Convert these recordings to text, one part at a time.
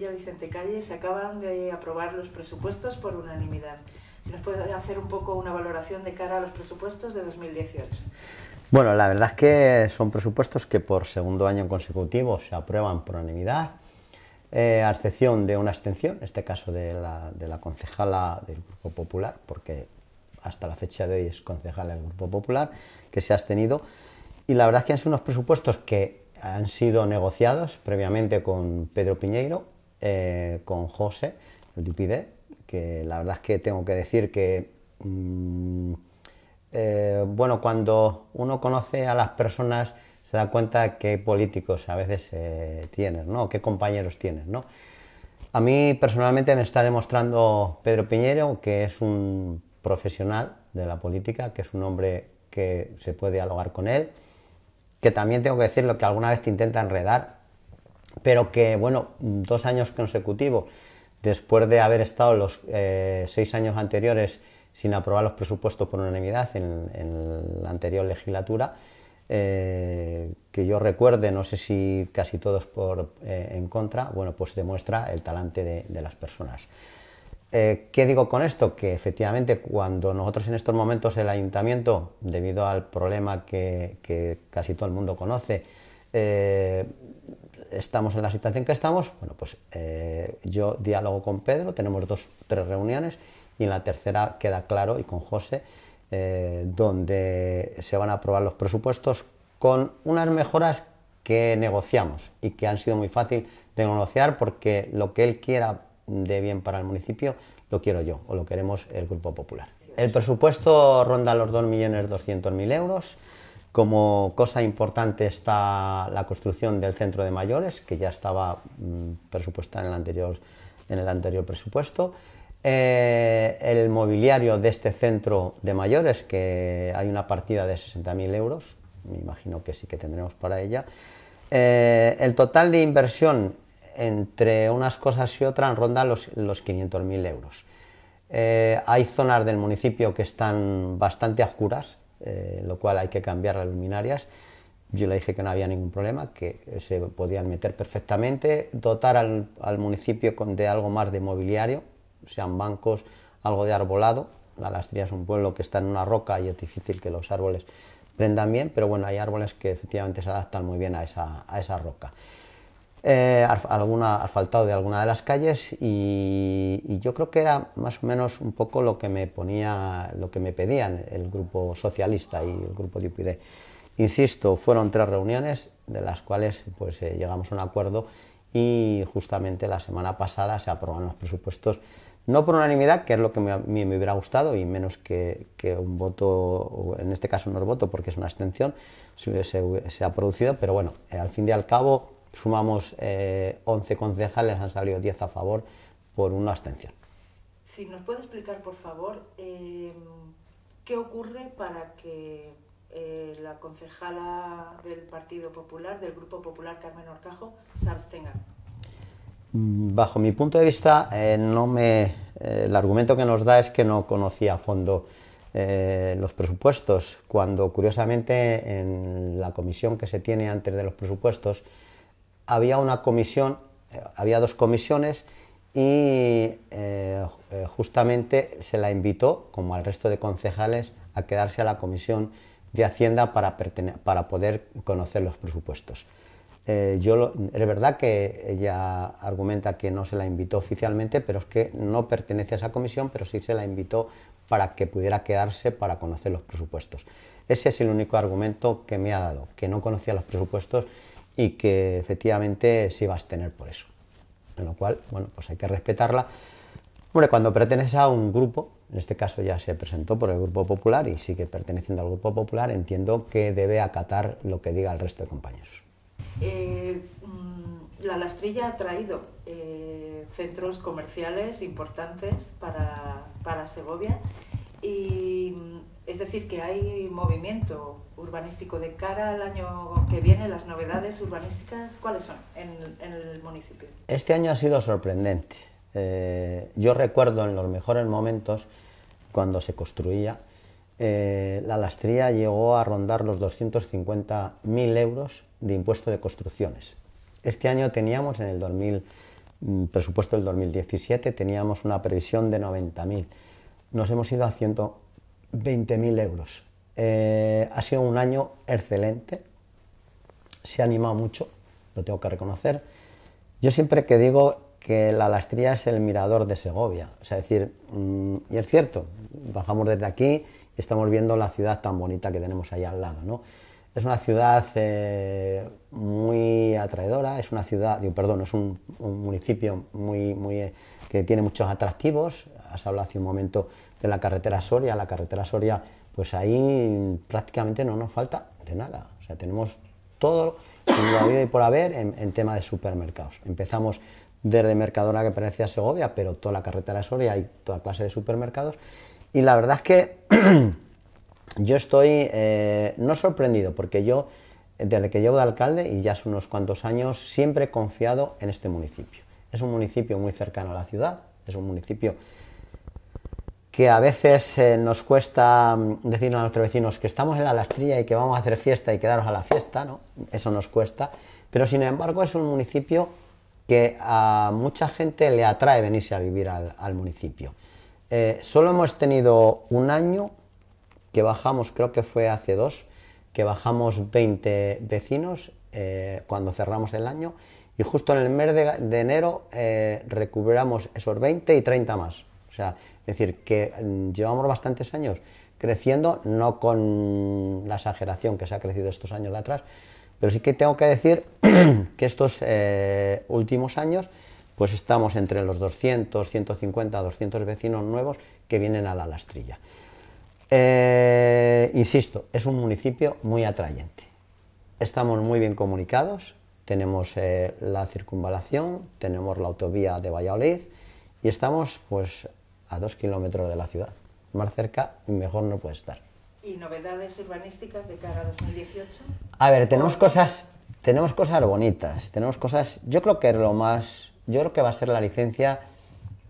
Vicente Calle, se acaban de aprobar los presupuestos por unanimidad. Si nos puede hacer un poco una valoración de cara a los presupuestos de 2018. Bueno, la verdad es que son presupuestos que por segundo año consecutivo se aprueban por unanimidad, eh, a excepción de una abstención, en este caso de la, de la concejala del Grupo Popular, porque hasta la fecha de hoy es concejala del Grupo Popular, que se ha abstenido. Y la verdad es que han sido unos presupuestos que han sido negociados previamente con Pedro Piñeiro, eh, con José, el Dupide, que la verdad es que tengo que decir que, mm, eh, bueno, cuando uno conoce a las personas se da cuenta qué políticos a veces eh, tienes, Qué compañeros tienes, A mí personalmente me está demostrando Pedro Piñero que es un profesional de la política, que es un hombre que se puede dialogar con él, que también tengo que decir lo que alguna vez te intenta enredar, pero que, bueno, dos años consecutivos, después de haber estado los eh, seis años anteriores sin aprobar los presupuestos por unanimidad en, la anterior legislatura, eh, que yo recuerde, no sé si casi todos por, eh, en contra, bueno, pues demuestra el talante de, las personas. ¿Qué digo con esto? Que efectivamente cuando nosotros en estos momentos el ayuntamiento, debido al problema que casi todo el mundo conoce, estamos en la situación que estamos, bueno, pues eh, yo diálogo con Pedro, tenemos dos, tres reuniones y en la tercera queda claro y con José eh, donde se van a aprobar los presupuestos con unas mejoras que negociamos y que han sido muy fácil de negociar porque lo que él quiera de bien para el municipio lo quiero yo o lo queremos el Grupo Popular. El presupuesto ronda los 2.200.000 euros. Como cosa importante está la construcción del centro de mayores, que ya estaba mm, presupuestada en el anterior, en el anterior presupuesto. Eh, el mobiliario de este centro de mayores, que hay una partida de 60.000 euros, me imagino que sí que tendremos para ella. Eh, el total de inversión entre unas cosas y otras ronda los, 500.000 euros. Eh, hay zonas del municipio que están bastante oscuras, eh, lo cual hay que cambiar las luminarias. Yo le dije que no había ningún problema, que se podían meter perfectamente, dotar al, municipio de algo más de mobiliario, sean bancos, algo de arbolado. La lastría es un pueblo que está en una roca y es difícil que los árboles prendan bien, pero bueno, hay árboles que efectivamente se adaptan muy bien a esa roca. Eh, alguna, asfaltado de alguna de las calles y, yo creo que era más o menos un poco lo que me ponía, lo que me pedían el grupo socialista y el grupo de e. Insisto, fueron tres reuniones de las cuales pues, eh, llegamos a un acuerdo y justamente la semana pasada se aprobaron los presupuestos, no por unanimidad, que es lo que me, mí me hubiera gustado y menos que, un voto, en este caso no es voto porque es una extensión, se, ha producido, pero bueno, eh, al fin y al cabo sumamos 11 eh, concejales, han salido 10 a favor por una abstención. Si nos puede explicar, por favor, eh, qué ocurre para que eh, la concejala del Partido Popular, del Grupo Popular, Carmen Orcajo, se abstenga. Mm, bajo mi punto de vista, no me, el argumento que nos da es que no conocía a fondo los presupuestos, cuando curiosamente en la comisión que se tiene antes de los presupuestos había una comisión, eh, había dos comisiones y eh, eh, justamente se la invitó, como al resto de concejales, a quedarse a la comisión de Hacienda para, para poder conocer los presupuestos. yo es verdad que ella argumenta que no se la invitó oficialmente, pero es que no pertenece a esa comisión, pero sí se la invitó para que pudiera quedarse para conocer los presupuestos. Ese es el único argumento que me ha dado, que no conocía los presupuestos y que efectivamente sí vas a tener por eso. Con lo cual, bueno, pues hay que respetarla. Hombre, cuando perteneces a un grupo, en este caso ya se presentó por el Grupo Popular y sigue perteneciendo al Grupo Popular, entiendo que debe acatar lo que diga el resto de compañeros. Eh, mm, la Lastrilla ha traído eh, centros comerciales importantes para, para Segovia y es decir, que hay movimiento urbanístico de cara al año que viene, las novedades urbanísticas, ¿cuáles son en, el municipio? Este año ha sido sorprendente. Eh, yo recuerdo en los mejores momentos, cuando se construía, eh, la lastría llegó a rondar los 250.000 euros de impuesto de construcciones. Este año teníamos, en el 2000, mm, presupuesto del 2017, teníamos una previsión de 90.000. Nos hemos ido a 100, 20.000 euros. Eh, ha sido un año excelente, se ha animado mucho, lo tengo que reconocer. Yo siempre que digo que la lastría es el mirador de Segovia, o es decir, mm, y es cierto, bajamos desde aquí y estamos viendo la ciudad tan bonita que tenemos ahí al lado, Es una ciudad eh, muy atraedora, es una ciudad, perdón, es un, municipio muy, muy, eh, que tiene muchos atractivos. Has hablado hace un momento de la carretera Soria. La carretera Soria, pues ahí prácticamente no nos falta de nada. O sea, tenemos todo lo habido y por haber en, tema de supermercados. Empezamos desde Mercadona que pertenece a Segovia, pero toda la carretera Soria hay toda clase de supermercados. Y la verdad es que yo estoy eh, no sorprendido, porque yo desde que llevo de alcalde y ya hace unos cuantos años siempre he confiado en este municipio. Es un municipio muy cercano a la ciudad, es un municipio que a veces eh, nos cuesta mm, decirle a nuestros vecinos que estamos en la lastrilla y que vamos a hacer fiesta y quedaros a la fiesta, ¿no? Eso nos cuesta, pero sin embargo es un municipio que a mucha gente le atrae venirse a vivir al, municipio. Eh, solo hemos tenido un año que bajamos, creo que fue hace dos, que bajamos 20 vecinos eh, cuando cerramos el año y justo en el mes de, de enero recuperamos esos 20 y 30 más. O sea, es decir, que mm, llevamos bastantes años creciendo, no con la exageración que se ha crecido estos años de atrás, pero sí que tengo que decir que estos eh, últimos años pues estamos entre los 200, 150, 200 vecinos nuevos que vienen a la lastrilla. Eh, insisto, es un municipio muy atrayente. Estamos muy bien comunicados, tenemos eh, la circunvalación, tenemos la autovía de Valladolid y estamos pues a dos kilómetros de la ciudad. Más cerca, mejor no puede estar. ¿Y novedades urbanísticas de cara a 2018? A ver, tenemos cosas, tenemos cosas bonitas, tenemos cosas, yo creo que lo más, yo creo que va a ser la licencia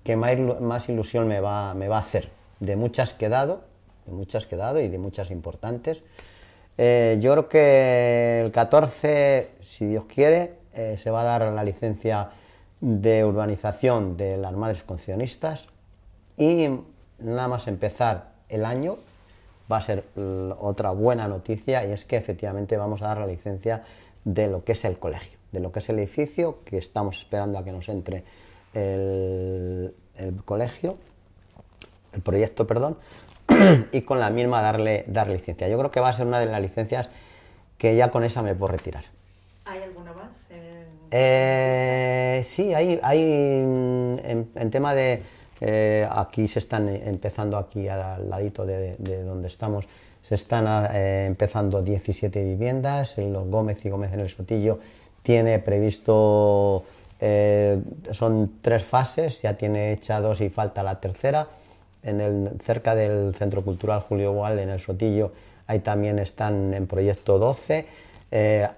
que más ilusión me va, me va a hacer, de muchas que he dado, de muchas que dado y de muchas importantes. Eh, yo creo que el 14, si Dios quiere, eh, se va a dar la licencia de urbanización de las madres concionistas, y nada más empezar el año va a ser otra buena noticia y es que efectivamente vamos a dar la licencia de lo que es el colegio, de lo que es el edificio, que estamos esperando a que nos entre el, colegio, el proyecto, perdón, y con la misma darle dar licencia. Yo creo que va a ser una de las licencias que ya con esa me puedo retirar. ¿Hay alguna más? Eh, sí, hay, hay mm, en tema de eh, aquí se están eh, empezando, aquí al ladito de, donde estamos, se están eh, empezando 17 viviendas, en los Gómez y Gómez en el Sotillo tiene previsto, son tres fases, ya tiene hecha dos y falta la tercera, en el, cerca del Centro Cultural Julio Gual en el Sotillo, ahí también están en proyecto 12,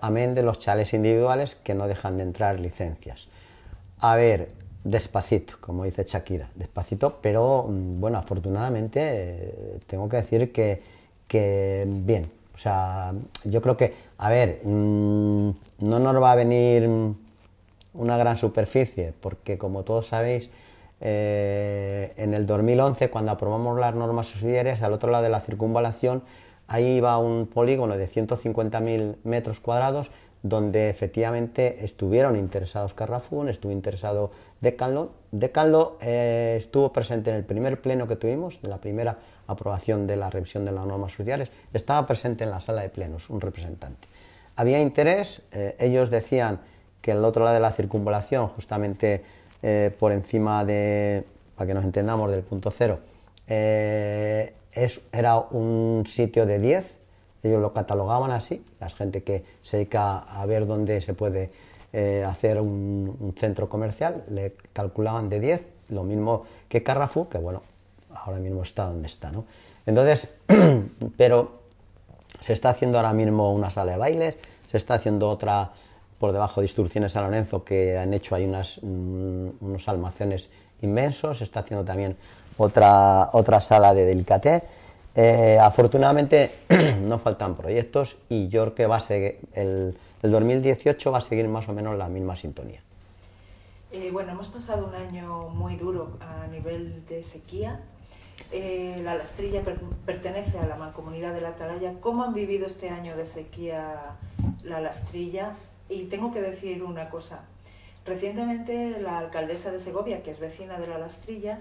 amén de los chales individuales que no dejan de entrar licencias. A ver, despacito, como dice Shakira, despacito, pero mm, bueno, afortunadamente eh, tengo que decir que, bien. O sea, yo creo que, a ver, mm, no nos va a venir mm, una gran superficie, porque como todos sabéis, eh, en el 2011, cuando aprobamos las normas subsidiarias, al otro lado de la circunvalación, ahí iba un polígono de 150.000 metros cuadrados, donde efectivamente estuvieron interesados Carrafún, estuvo interesado de de eh, estuvo presente en el primer pleno que tuvimos, de la primera aprobación de la revisión de las normas sociales, estaba presente en la sala de plenos un representante. Había interés, eh, ellos decían que el otro lado de la circunvalación, justamente eh, por encima de, para que nos entendamos, del punto cero, es, era un sitio de 10, ellos lo catalogaban así, la gente que se dedica a ver dónde se puede eh, hacer un, centro comercial, le calculaban de 10, lo mismo que Carrefour, que bueno, ahora mismo está donde está, ¿no? Entonces, pero se está haciendo ahora mismo una sala de bailes, se está haciendo otra por debajo de Instrucciones a Lorenzo, que han hecho ahí mm, unos almacenes inmensos, se está haciendo también otra, otra sala de delicaté, eh, afortunadamente no faltan proyectos y yo creo que va a el, 2018 va a seguir más o menos la misma sintonía. Eh, bueno, hemos pasado un año muy duro a nivel de sequía. Eh, la Lastrilla pertenece a la mancomunidad de la Atalaya. ¿Cómo han vivido este año de sequía la Lastrilla? Y tengo que decir una cosa. Recientemente la alcaldesa de Segovia, que es vecina de la Lastrilla,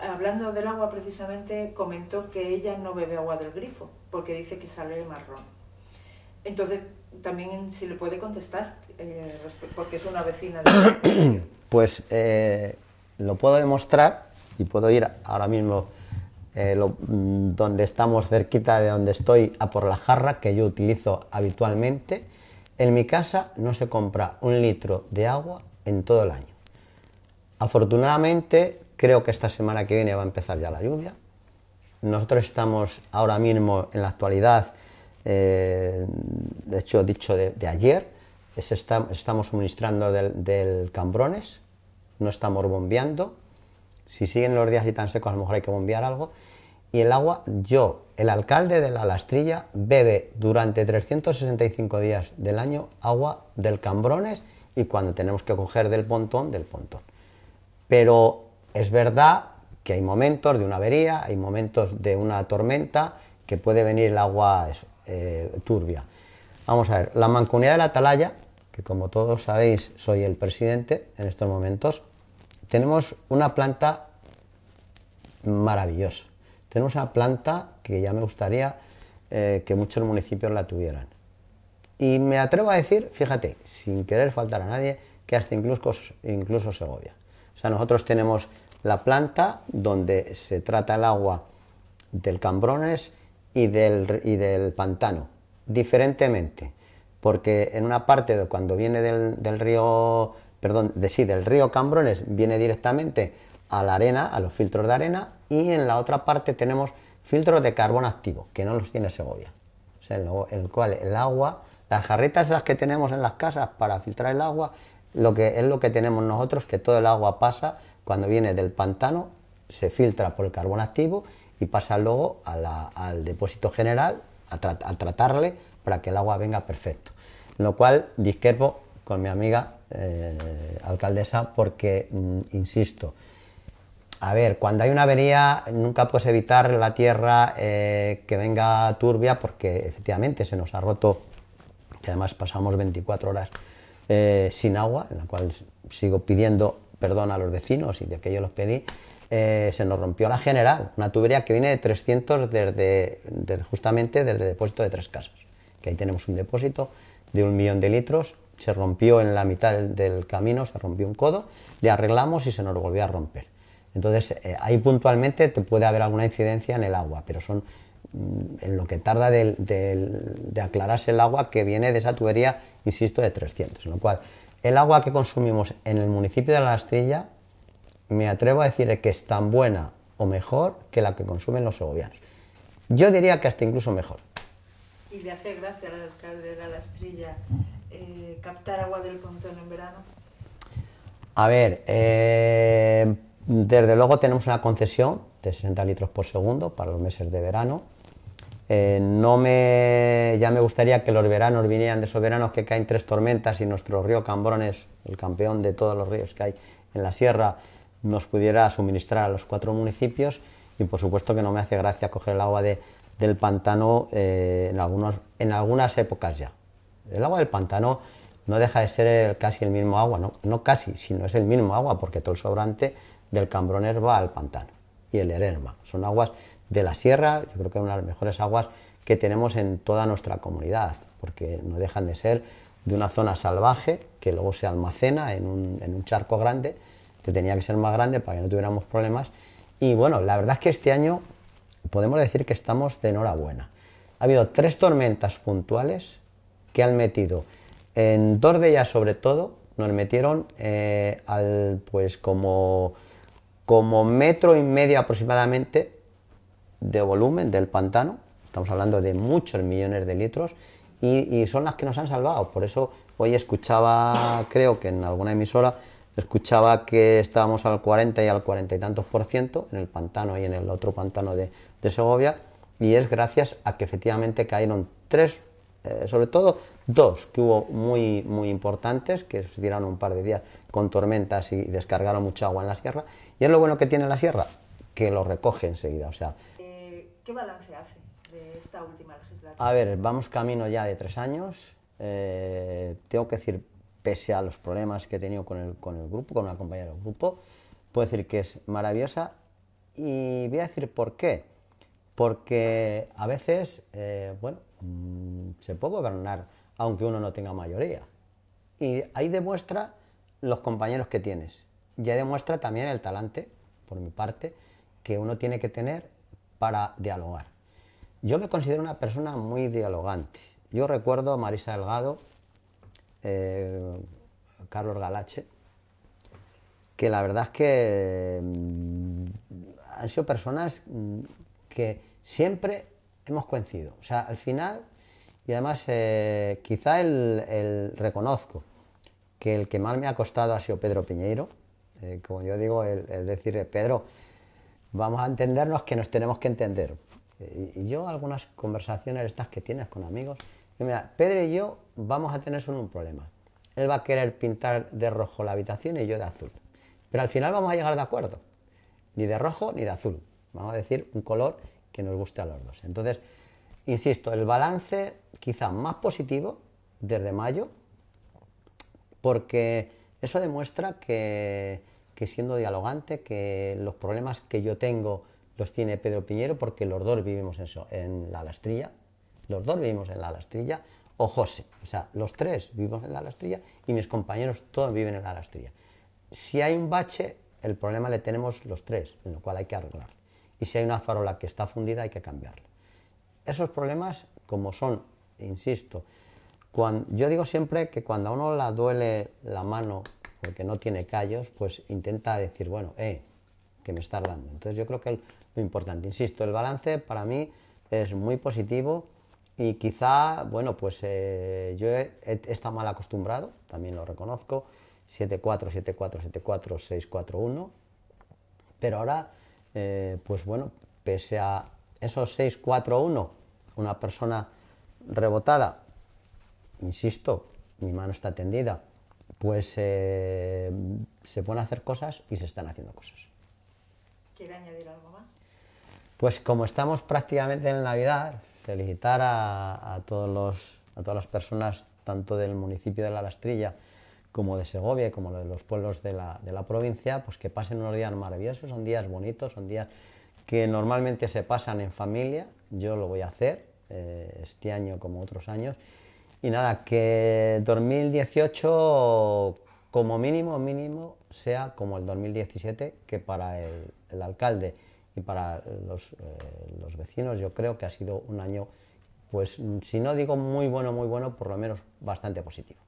hablando del agua precisamente, comentó que ella no bebe agua del grifo, porque dice que sale marrón. Entonces, también si le puede contestar, eh, porque es una vecina de... Pues eh, lo puedo demostrar y puedo ir ahora mismo eh, mm, donde estamos cerquita de donde estoy a por la jarra que yo utilizo habitualmente. En mi casa no se compra un litro de agua en todo el año. Afortunadamente Creo que esta semana que viene va a empezar ya la lluvia. Nosotros estamos ahora mismo en la actualidad, eh, de hecho dicho de, ayer, estamos suministrando del, Cambrones, no estamos bombeando. Si siguen los días y tan secos, a lo mejor hay que bombear algo. Y el agua, yo, el alcalde de la Lastrilla, bebe durante 365 días del año agua del Cambrones y cuando tenemos que coger del pontón, del pontón. Pero es verdad que hay momentos de una avería, hay momentos de una tormenta que puede venir el agua eh, turbia. Vamos a ver, la mancomunidad de la Atalaya, que como todos sabéis soy el presidente en estos momentos, tenemos una planta maravillosa. Tenemos una planta que ya me gustaría eh, que muchos municipios la tuvieran. Y me atrevo a decir, fíjate, sin querer faltar a nadie, que hasta incluso, incluso Segovia. O sea, nosotros tenemos la planta donde se trata el agua del Cambrones y del, y del pantano, diferentemente, porque en una parte cuando viene del, del río, perdón, de sí, del río Cambrones viene directamente a la arena, a los filtros de arena, y en la otra parte tenemos filtros de carbón activo, que no los tiene Segovia. el, cual el agua, las jarretas las que tenemos en las casas para filtrar el agua, lo que es lo que tenemos nosotros, que todo el agua pasa cuando viene del pantano, se filtra por el carbón activo y pasa luego al depósito general a, tratarle para que el agua venga perfecto. Lo cual discrepo con mi amiga eh, alcaldesa porque, mm, insisto, a ver, cuando hay una avería nunca puedes evitar la tierra eh, que venga turbia porque efectivamente se nos ha roto y además pasamos 24 horas eh, sin agua, en la cual sigo pidiendo perdón a los vecinos y de aquello los pedí, eh, se nos rompió la general, una tubería que viene de 300 desde, justamente desde el depósito de Tres Casas, que ahí tenemos un depósito de un millón de litros, se rompió en la mitad del camino, se rompió un codo, le arreglamos y se nos volvió a romper. Entonces, eh, ahí puntualmente te puede haber alguna incidencia en el agua, pero son mm, en lo que tarda de, de, aclararse el agua que viene de esa tubería, insisto, de 300. En lo cual, el agua que consumimos en el municipio de La Lastrilla, me atrevo a decir que es tan buena o mejor que la que consumen los segovianos. Yo diría que hasta incluso mejor. ¿Y le hace gracia al alcalde de La Lastrilla eh, captar agua del pontón en verano? A ver, eh, desde luego tenemos una concesión de 60 litros por segundo para los meses de verano. Eh, no me, ya me gustaría que los veranos vinieran de esos veranos que caen tres tormentas y nuestro río Cambrones, el campeón de todos los ríos que hay en la sierra, nos pudiera suministrar a los cuatro municipios y por supuesto que no me hace gracia coger el agua del pantano eh, en, algunos, en algunas épocas ya. El agua del pantano no deja de ser casi el mismo agua, no, no casi, sino es el mismo agua porque todo el sobrante del Cambrones va al pantano y el Ererma. Son aguas de la sierra, yo creo que es una de las mejores aguas que tenemos en toda nuestra comunidad, porque no dejan de ser de una zona salvaje que luego se almacena en un, charco grande, que tenía que ser más grande para que no tuviéramos problemas. Y bueno, la verdad es que este año podemos decir que estamos de enhorabuena. Ha habido tres tormentas puntuales que han metido, en dos de ellas sobre todo, nos metieron eh, al pues como, como metro y medio aproximadamente de volumen del pantano, estamos hablando de muchos millones de litros, y, son las que nos han salvado. Por eso hoy escuchaba, creo que en alguna emisora, escuchaba que estábamos al 40 y al 40 y tantos por ciento en el pantano y en el otro pantano de, Segovia, y es gracias a que efectivamente cayeron tres, eh, sobre todo dos que hubo muy, muy importantes, que se dieron un par de días con tormentas y descargaron mucha agua en la sierra, y es lo bueno que tiene la sierra, que lo recoge enseguida, o sea, ¿Qué balance hace de esta última legislatura? A ver, vamos camino ya de tres años. Eh, tengo que decir, pese a los problemas que he tenido con el, con el grupo, con una compañera del grupo, puedo decir que es maravillosa. Y voy a decir por qué. Porque a veces, eh, bueno, mm, se puede gobernar aunque uno no tenga mayoría. Y ahí demuestra los compañeros que tienes. Ya demuestra también el talante, por mi parte, que uno tiene que tener para dialogar. Yo me considero una persona muy dialogante. Yo recuerdo a Marisa Delgado, eh, Carlos Galache, que la verdad es que mm, han sido personas mm, que siempre hemos coincidido. O sea, al final, y además eh, quizá el, reconozco que el que más me ha costado ha sido Pedro Piñeiro. Eh, como yo digo, el, el decir, Pedro, vamos a entendernos que nos tenemos que entender. Y yo algunas conversaciones estas que tienes con amigos, mira, Pedro y yo vamos a tener solo un problema. Él va a querer pintar de rojo la habitación y yo de azul. Pero al final vamos a llegar de acuerdo. Ni de rojo ni de azul. Vamos a decir un color que nos guste a los dos. Entonces, insisto, el balance quizá más positivo desde mayo, porque eso demuestra que que siendo dialogante, que los problemas que yo tengo los tiene Pedro Piñero porque los dos vivimos en, en la lastrilla, los dos vivimos en la lastrilla, o José, o sea, los tres vivimos en la lastrilla y mis compañeros todos viven en la lastrilla. Si hay un bache, el problema le tenemos los tres, en lo cual hay que arreglar. Y si hay una farola que está fundida, hay que cambiarla. Esos problemas, como son, insisto, yo digo siempre que cuando a uno le duele la mano porque no tiene callos, pues intenta decir, bueno, eh, que me está dando. Entonces yo creo que el, lo importante, insisto, el balance para mí es muy positivo y quizá, bueno, pues eh, yo he, estado mal acostumbrado, también lo reconozco, 7-4, 7-4, 7-4, 6-4-1, pero ahora, eh, pues bueno, pese a esos 6-4-1, una persona rebotada, insisto, mi mano está tendida, pues eh, se pueden hacer cosas y se están haciendo cosas. ¿Quiere añadir algo más? Pues como estamos prácticamente en Navidad, felicitar a, todos a todas las personas, tanto del municipio de La Lastrilla como de Segovia como de los pueblos de la, provincia, pues que pasen unos días maravillosos, son días bonitos, son días que normalmente se pasan en familia, yo lo voy a hacer eh, este año como otros años, y nada, que 2018 como mínimo, mínimo, sea como el 2017, que para el, alcalde y para eh, los, vecinos yo creo que ha sido un año, pues si no digo muy bueno, muy bueno, por lo menos bastante positivo.